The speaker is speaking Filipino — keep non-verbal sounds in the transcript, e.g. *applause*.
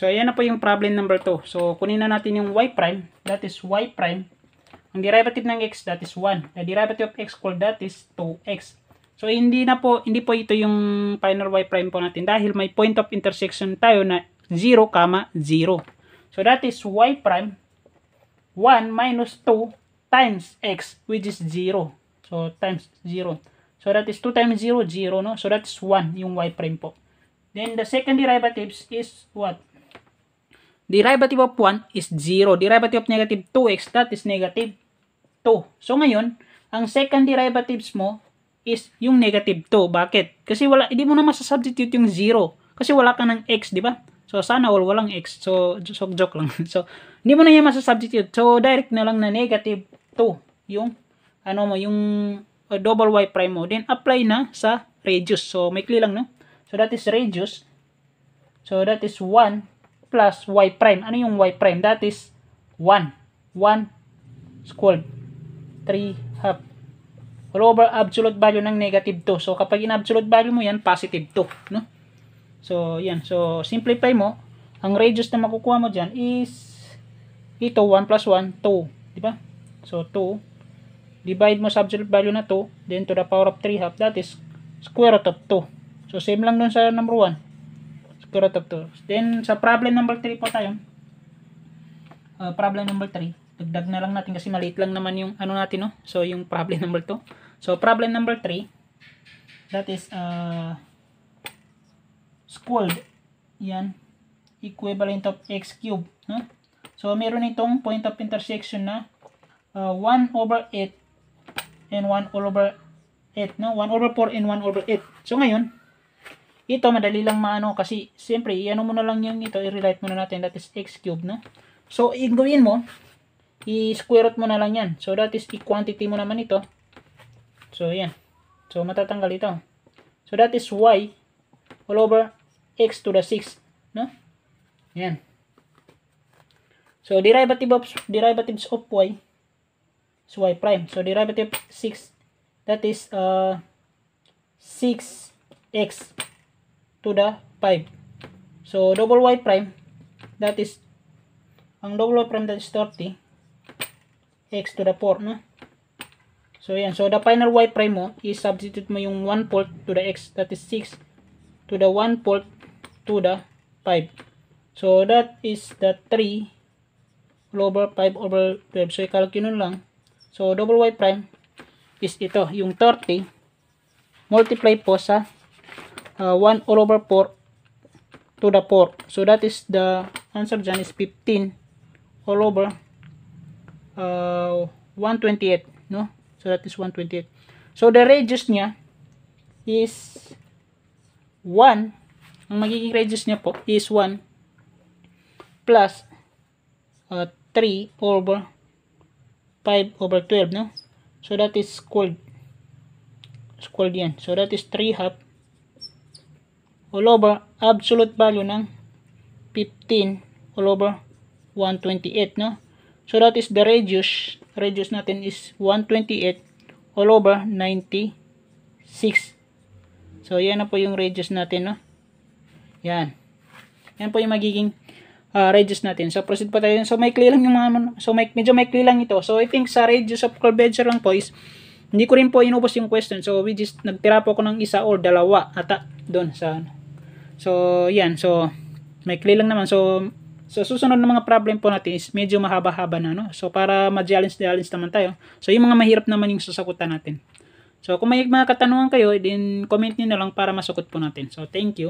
So, ayan na po yung problem number 2. So, kunin na natin yung y prime. That is y prime. Ang derivative ng x, that is 1. The derivative of x equal, that is 2x. So, hindi na po, hindi po ito yung final y prime po natin dahil may point of intersection tayo na 0, 0. So, that is y prime 1 minus 2 times x which is 0. So, times 0. So, that is 2 times 0, 0, no? So, that is 1 yung y prime po. Then, the second derivative is what? derivative of 1 is 0. Derivative of negative 2x, that is negative 2. So ngayon, ang second derivatives mo is yung negative 2. Bakit? Kasi wala, hindi mo na masasubstitute yung 0. Kasi wala ka ng x, di ba? So sana all walang x. So, so joke lang. *laughs* so hindi mo na yan masasubstitute. So direct na lang na negative 2 yung ano mo, yung uh, double y prime mo. Then apply na sa radius. So maikli lang no. So that is radius. So that is 1 plus y prime. Ano yung y prime? That is 1. 1 squared. 3 half. All over absolute value ng negative 2. So, kapag in-absolute value mo yan, positive 2. No? So, yan. So, simplify mo. Ang radius na makukuha mo dyan is ito, 1 plus 1, 2. Diba? So, 2. Divide mo sa absolute value na 2. Then, to the power of 3 half, that is square root of 2. So, same lang dun sa number 1 root of 2. Then, sa problem number 3 po tayo. Uh, problem number 3. Dagdag na lang natin kasi maliit lang naman yung ano natin, no? So, yung problem *laughs* number 2. So, problem number 3, that is, uh, squared. Yan. Equivalent of x cube, no? So, meron itong point of intersection na uh, ah, 1 over 8 and 1 over 8, no? 1 over 4 and 1 over 8. So, ngayon, ito, madali lang maano kasi, siyempre, iano mo na lang yung ito, i-relight mo na natin. That is x cube, no? So, gawin mo, i-square root mo na lang yan. So, that is i-quantity mo naman ito. So, yan. So, matatanggal ito. So, that is y all over x to the 6, no? Yan. So, derivative of, derivatives of y is y prime. So, derivative 6, that is uh, 6x to the 5. So, double y prime, that is, ang double y prime that is 30, x to the 4, no? So, yan. So, the final y prime mo, is substitute mo yung 1 volt to the x, that is 6, to the 1 volt to the 5. So, that is the 3 over 5 over 12. So, i-calculate lang. So, double y prime is ito, yung 30 multiply po sa uh, 1 all over 4 to the 4. So that is the answer dyan is 15 all over uh, 128. No? So that is 128. So the radius niya is 1. Ang magiging radius niya po is 1 plus uh, 3 over 5 over 12. No? So that is called called yan. So that is 3 half all over absolute value ng 15 all over 128 no so that is the radius radius natin is 128 all over 96 so yan na po yung radius natin no yan yan po yung magiging uh, radius natin so proceed pa tayo so may clear lang yung mga so may, medyo may clear lang ito so I think sa radius of curvature lang po is hindi ko rin po inubos yung question so we just nagtira po ako ng isa or dalawa ata doon sa ano, So, yan. So, may clay lang naman. So, so susunod na mga problem po natin is medyo mahaba-haba na. No? So, para ma-challenge-challenge naman tayo. So, yung mga mahirap naman yung sasakutan natin. So, kung may mga katanungan kayo, then comment niyo na lang para masukot po natin. So, thank you.